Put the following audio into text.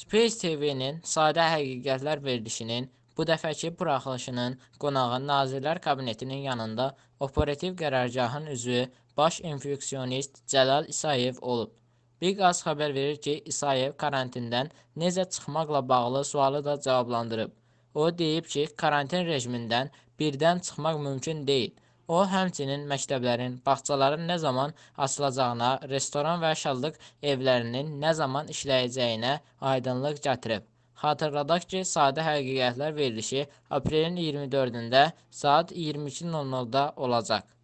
Space TV-nin Sadə Həqiqətlər verilişinin bu dəfəki buraxılışının qonağı Nazirlər Kabinetinin yanında operativ qərargahın üzvü baş infeksionist Cəlal İsayev olub. Big Az xəbər verir ki, İsayev karantindən necə çıxmaqla bağlı sualı da cavablandırıb. O deyib ki, karantin rejimindən birdən çıxmaq mümkün deyil O, həmçinin məktəblərin, bağçaların nə zaman açılacağına, restoran və şadlıq evlərinin nə zaman işləyəcəyinə aydınlıq gətirib. Xatırladaq ki, sadə həqiqətlər verilişi aprelin 24-də saat 22:00-da olacaq.